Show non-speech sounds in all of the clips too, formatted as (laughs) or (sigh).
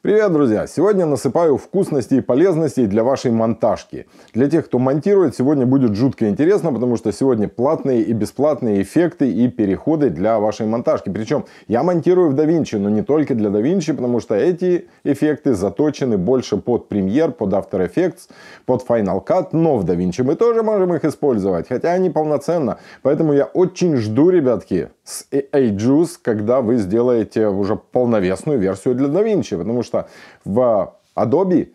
Привет, друзья! Сегодня насыпаю вкусностей и полезностей для вашей монтажки. Для тех, кто монтирует, сегодня будет жутко интересно, потому что сегодня платные и бесплатные эффекты и переходы для вашей монтажки. Причем я монтирую в DaVinci, но не только для DaVinci, потому что эти эффекты заточены больше под Premiere, под After Effects, под Final Cut, но в DaVinci мы тоже можем их использовать, хотя они полноценно. Поэтому я очень жду, ребятки, с AJUice, когда вы сделаете уже полновесную версию для DaVinci, потому что в Adobe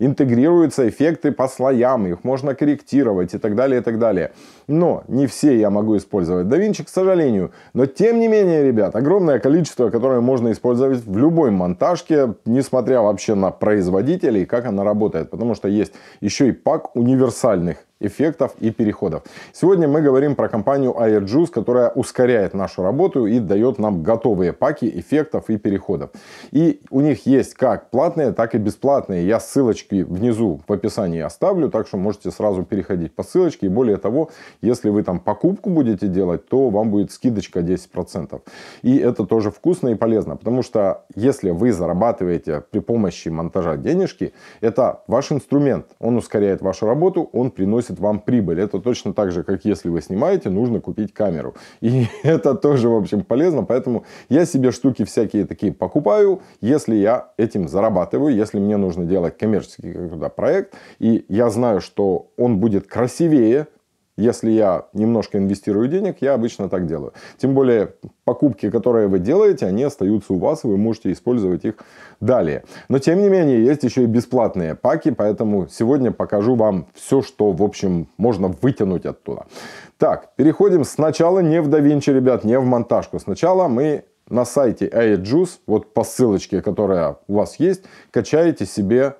интегрируются эффекты по слоям, их можно корректировать и так далее, и так далее. Но не все я могу использовать DaVinci, к сожалению. Но тем не менее, ребят, огромное количество, которое можно использовать в любой монтажке, несмотря вообще на производителей, как она работает. Потому что есть еще и пак универсальных эффектов и переходов. Сегодня мы говорим про компанию AirJuice, которая ускоряет нашу работу и дает нам готовые паки эффектов и переходов. И у них есть как платные, так и бесплатные. Я ссылочки внизу в описании оставлю, так что можете сразу переходить по ссылочке. И более того, если вы там покупку будете делать, то вам будет скидочка 10%. И это тоже вкусно и полезно, потому что если вы зарабатываете при помощи монтажа денежки, это ваш инструмент. Он ускоряет вашу работу, он приносит приносит вам прибыль. Это точно так же, как если вы снимаете, нужно купить камеру. И (laughs) это тоже, в общем, полезно. Поэтому я себе штуки всякие такие покупаю, если я этим зарабатываю, если мне нужно делать коммерческий проект, и я знаю, что он будет красивее, если я немножко инвестирую денег, я обычно так делаю. Тем более, покупки, которые вы делаете, они остаются у вас, вы можете использовать их далее. Но, тем не менее, есть еще и бесплатные паки, поэтому сегодня покажу вам все, что, в общем, можно вытянуть оттуда. Так, переходим сначала не в DaVinci, ребят, не в монтажку. Сначала мы на сайте iJuice, вот по ссылочке, которая у вас есть, качаете себе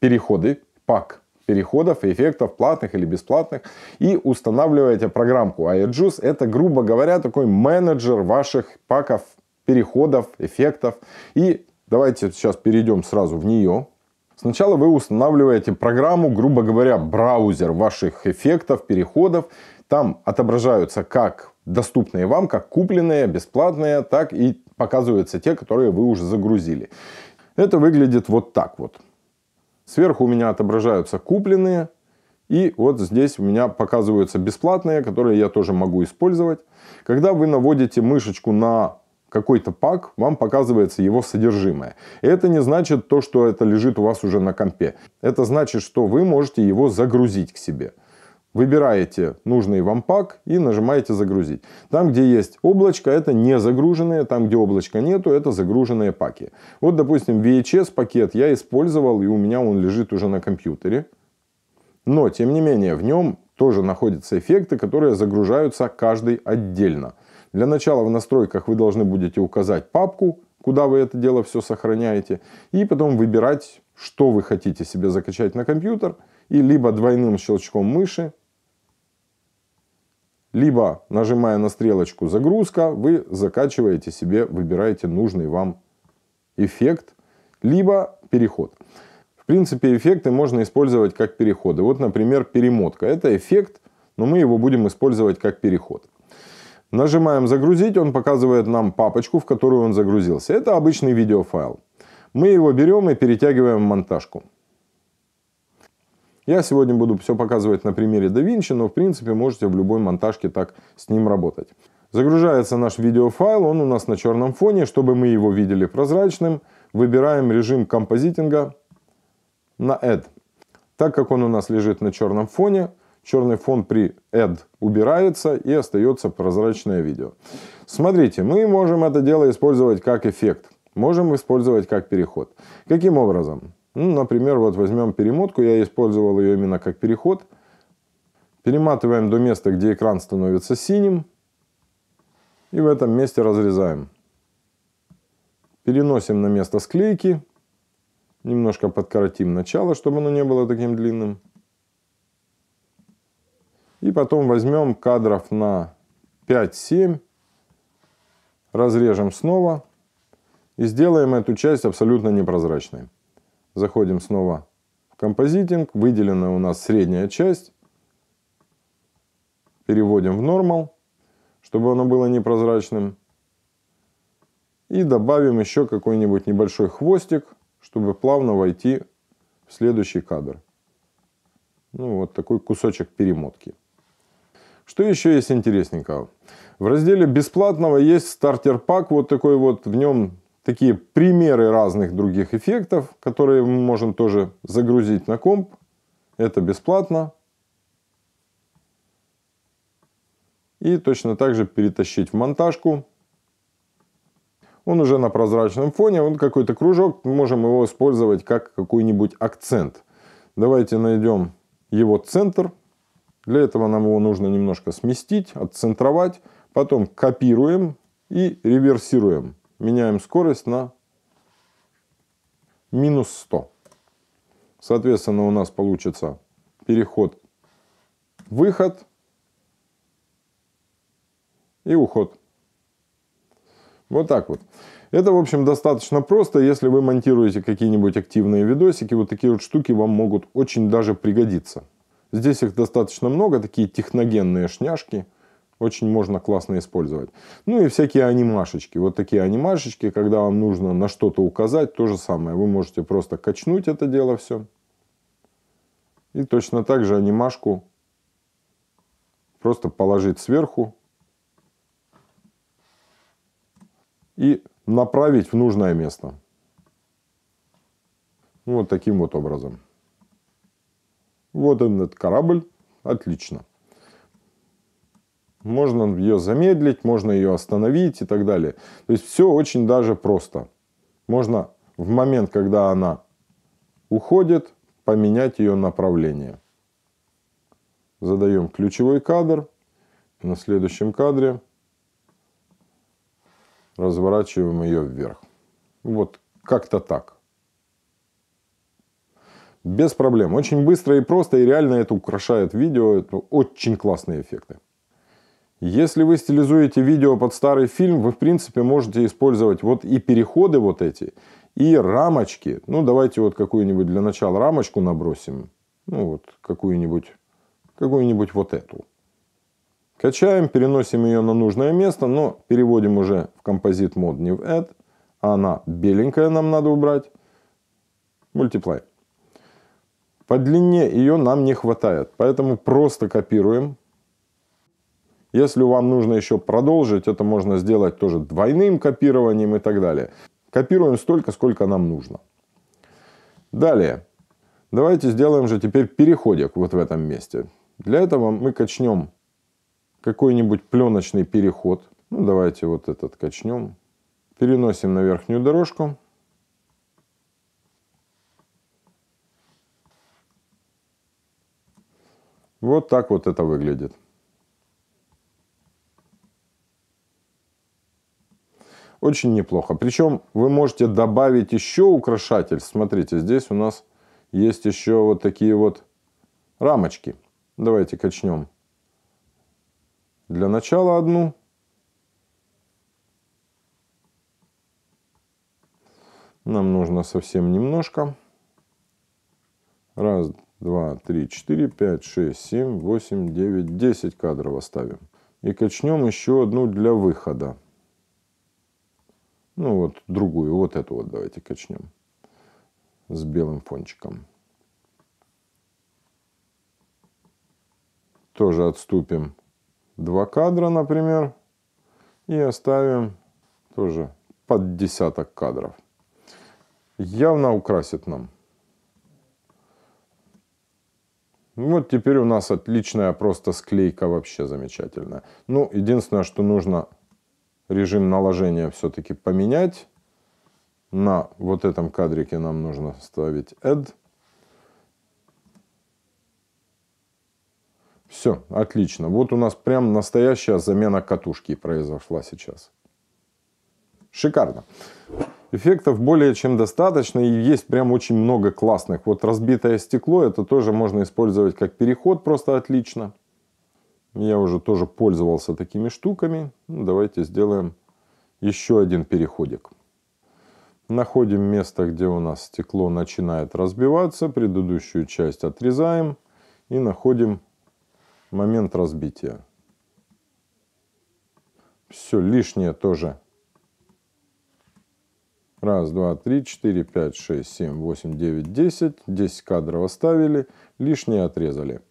переходы, пак переходов и эффектов, платных или бесплатных, и устанавливаете программку. А IOJUice это, грубо говоря, такой менеджер ваших паков переходов, эффектов. И давайте сейчас перейдем сразу в нее. Сначала вы устанавливаете программу, грубо говоря, браузер ваших эффектов, переходов. Там отображаются как доступные вам, как купленные, бесплатные, так и показываются те, которые вы уже загрузили. Это выглядит вот так вот. Сверху у меня отображаются купленные. И вот здесь у меня показываются бесплатные, которые я тоже могу использовать. Когда вы наводите мышечку на какой-то пак, вам показывается его содержимое. это не значит то, что это лежит у вас уже на компе. Это значит, что вы можете его загрузить к себе. Выбираете нужный вам пак и нажимаете «Загрузить». Там, где есть облачко, это не загруженные, там, где облачка нету, это загруженные паки. Вот, допустим, VHS пакет я использовал, и у меня он лежит уже на компьютере. Но, тем не менее, в нем тоже находятся эффекты, которые загружаются каждый отдельно. Для начала в настройках вы должны будете указать папку, куда вы это дело все сохраняете, и потом выбирать, что вы хотите себе закачать на компьютер, и либо двойным щелчком мыши либо, нажимая на стрелочку «Загрузка», вы закачиваете себе, выбираете нужный вам эффект, либо переход. В принципе, эффекты можно использовать как переходы. Вот, например, перемотка. Это эффект, но мы его будем использовать как переход. Нажимаем «Загрузить», он показывает нам папочку, в которую он загрузился. Это обычный видеофайл. Мы его берем и перетягиваем в монтажку. Я сегодня буду все показывать на примере DaVinci, но в принципе можете в любой монтажке так с ним работать. Загружается наш видеофайл, он у нас на черном фоне, чтобы мы его видели прозрачным. Выбираем режим композитинга на Add. Так как он у нас лежит на черном фоне, черный фон при Add убирается и остается прозрачное видео. Смотрите, мы можем это дело использовать как эффект. Можем использовать как переход. Каким образом? Ну, например, вот возьмем перемотку, я использовал ее именно как переход. Перематываем до места, где экран становится синим. И в этом месте разрезаем. Переносим на место склейки. Немножко подкоротим начало, чтобы оно не было таким длинным. И потом возьмем кадров на 5-7. Разрежем снова. И сделаем эту часть абсолютно непрозрачной. Заходим снова в композитинг. Выделена у нас средняя часть. Переводим в нормал, чтобы оно было непрозрачным. И добавим еще какой-нибудь небольшой хвостик, чтобы плавно войти в следующий кадр. Ну, вот такой кусочек перемотки. Что еще есть интересненького? В разделе бесплатного есть стартер-пак, вот такой вот, в нем такие примеры разных других эффектов, которые мы можем тоже загрузить на комп. Это бесплатно. И точно так же перетащить в монтажку. Он уже на прозрачном фоне, он какой-то кружок, можем его использовать как какой-нибудь акцент. Давайте найдем его центр. Для этого нам его нужно немножко сместить, отцентровать. Потом копируем и реверсируем меняем скорость на минус 100. Соответственно, у нас получится переход, выход и уход. Вот так вот. Это, в общем, достаточно просто. Если вы монтируете какие-нибудь активные видосики, вот такие вот штуки вам могут очень даже пригодиться. Здесь их достаточно много, такие техногенные шняшки – очень можно классно использовать. Ну и всякие анимашечки. Вот такие анимашечки, когда вам нужно на что-то указать, то же самое. Вы можете просто качнуть это дело все. И точно так же анимашку просто положить сверху и направить в нужное место. Вот таким вот образом. Вот он, этот корабль. Отлично можно ее замедлить, можно ее остановить и так далее. То есть все очень даже просто. Можно в момент, когда она уходит, поменять ее направление. Задаем ключевой кадр. На следующем кадре разворачиваем ее вверх. Вот как-то так. Без проблем. Очень быстро и просто, и реально это украшает видео. Это очень классные эффекты. Если вы стилизуете видео под старый фильм, вы в принципе можете использовать вот и переходы вот эти, и рамочки. Ну, давайте вот какую-нибудь для начала рамочку набросим. Ну, вот какую-нибудь, какую-нибудь вот эту. Качаем, переносим ее на нужное место, но переводим уже в композит мод не в add. А она беленькая нам надо убрать. Multiply. По длине ее нам не хватает, поэтому просто копируем если вам нужно еще продолжить, это можно сделать тоже двойным копированием и так далее. Копируем столько, сколько нам нужно. Далее. Давайте сделаем же теперь переходик вот в этом месте. Для этого мы качнем какой-нибудь пленочный переход. Ну, давайте вот этот качнем. Переносим на верхнюю дорожку. Вот так вот это выглядит. Очень неплохо. Причем вы можете добавить еще украшатель. Смотрите, здесь у нас есть еще вот такие вот рамочки. Давайте качнем. Для начала одну. Нам нужно совсем немножко. Раз, два, три, четыре, пять, шесть, семь, восемь, девять, десять кадров оставим. И качнем еще одну для выхода. Ну вот другую, вот эту вот давайте качнем. С белым фончиком. Тоже отступим два кадра, например. И оставим тоже под десяток кадров. Явно украсит нам. Вот теперь у нас отличная просто склейка вообще замечательная. Ну, единственное, что нужно режим наложения все-таки поменять. На вот этом кадрике нам нужно ставить add. Все, отлично. Вот у нас прям настоящая замена катушки произошла сейчас. Шикарно. Эффектов более чем достаточно и есть прям очень много классных. Вот разбитое стекло, это тоже можно использовать как переход просто отлично. Я уже тоже пользовался такими штуками. Ну, давайте сделаем еще один переходик. Находим место, где у нас стекло начинает разбиваться. Предыдущую часть отрезаем и находим момент разбития. Все лишнее тоже. Раз, два, три, четыре, пять, шесть, семь, восемь, девять, десять. Десять кадров оставили, лишнее отрезали.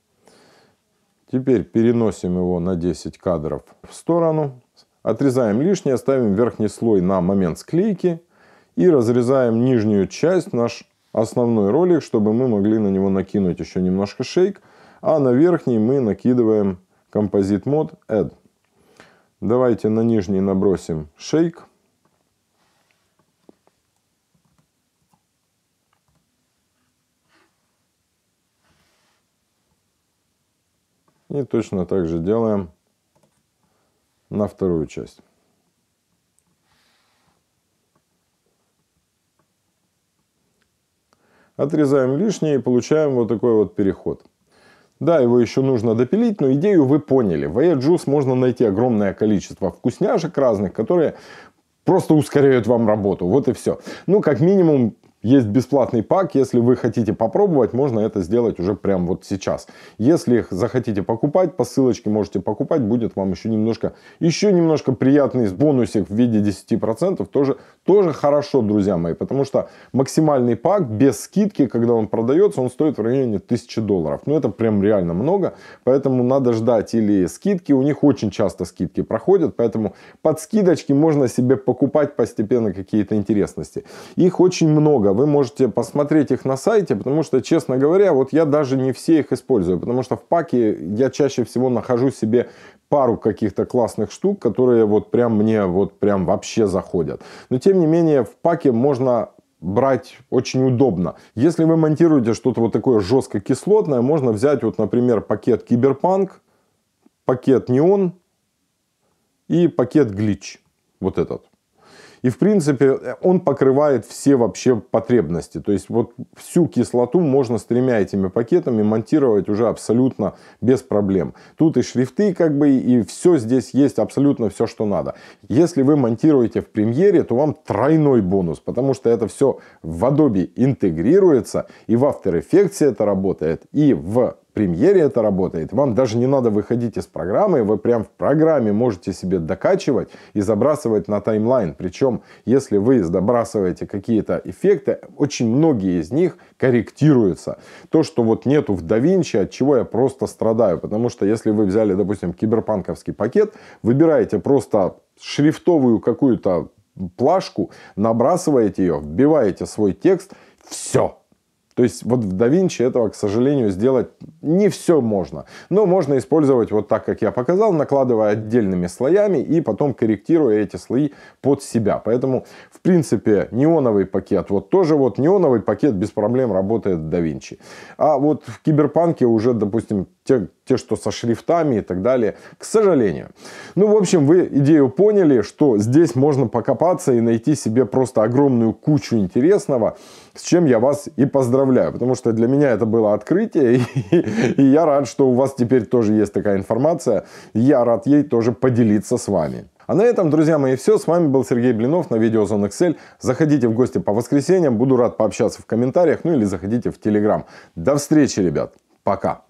Теперь переносим его на 10 кадров в сторону. Отрезаем лишнее, ставим верхний слой на момент склейки и разрезаем нижнюю часть наш основной ролик, чтобы мы могли на него накинуть еще немножко шейк. А на верхний мы накидываем композит мод Add. Давайте на нижний набросим шейк. И точно так же делаем на вторую часть. Отрезаем лишнее и получаем вот такой вот переход. Да, его еще нужно допилить, но идею вы поняли. В Juice можно найти огромное количество вкусняшек разных, которые просто ускоряют вам работу. Вот и все. Ну, как минимум, есть бесплатный пак, если вы хотите попробовать, можно это сделать уже прямо вот сейчас. Если их захотите покупать, по ссылочке можете покупать, будет вам еще немножко, еще немножко приятный бонусик в виде 10%, тоже, тоже хорошо, друзья мои, потому что максимальный пак без скидки, когда он продается, он стоит в районе 1000 долларов. Ну это прям реально много, поэтому надо ждать или скидки, у них очень часто скидки проходят, поэтому под скидочки можно себе покупать постепенно какие-то интересности. Их очень много, вы можете посмотреть их на сайте, потому что, честно говоря, вот я даже не все их использую, потому что в паке я чаще всего нахожу себе пару каких-то классных штук, которые вот прям мне вот прям вообще заходят. Но тем не менее в паке можно брать очень удобно. Если вы монтируете что-то вот такое жестко кислотное, можно взять вот, например, пакет Киберпанк, пакет Неон и пакет Глич. Вот этот. И, в принципе, он покрывает все вообще потребности. То есть, вот всю кислоту можно с тремя этими пакетами монтировать уже абсолютно без проблем. Тут и шрифты, как бы, и все здесь есть, абсолютно все, что надо. Если вы монтируете в премьере, то вам тройной бонус, потому что это все в Adobe интегрируется, и в After Effects это работает, и в премьере это работает. Вам даже не надо выходить из программы, вы прям в программе можете себе докачивать и забрасывать на таймлайн. Причем, если вы забрасываете какие-то эффекты, очень многие из них корректируются. То, что вот нету в DaVinci, от чего я просто страдаю. Потому что если вы взяли, допустим, киберпанковский пакет, выбираете просто шрифтовую какую-то плашку, набрасываете ее, вбиваете свой текст, все, то есть вот в DaVinci этого, к сожалению, сделать не все можно. Но можно использовать вот так, как я показал, накладывая отдельными слоями и потом корректируя эти слои под себя. Поэтому, в принципе, неоновый пакет, вот тоже вот неоновый пакет без проблем работает в DaVinci. А вот в Киберпанке уже, допустим, те, те, что со шрифтами и так далее, к сожалению. Ну, в общем, вы идею поняли, что здесь можно покопаться и найти себе просто огромную кучу интересного, с чем я вас и поздравляю, потому что для меня это было открытие, (laughs) и, и я рад, что у вас теперь тоже есть такая информация, я рад ей тоже поделиться с вами. А на этом, друзья мои, все. С вами был Сергей Блинов на Видео Зон Excel. Заходите в гости по воскресеньям. Буду рад пообщаться в комментариях. Ну или заходите в Телеграм. До встречи, ребят. Пока.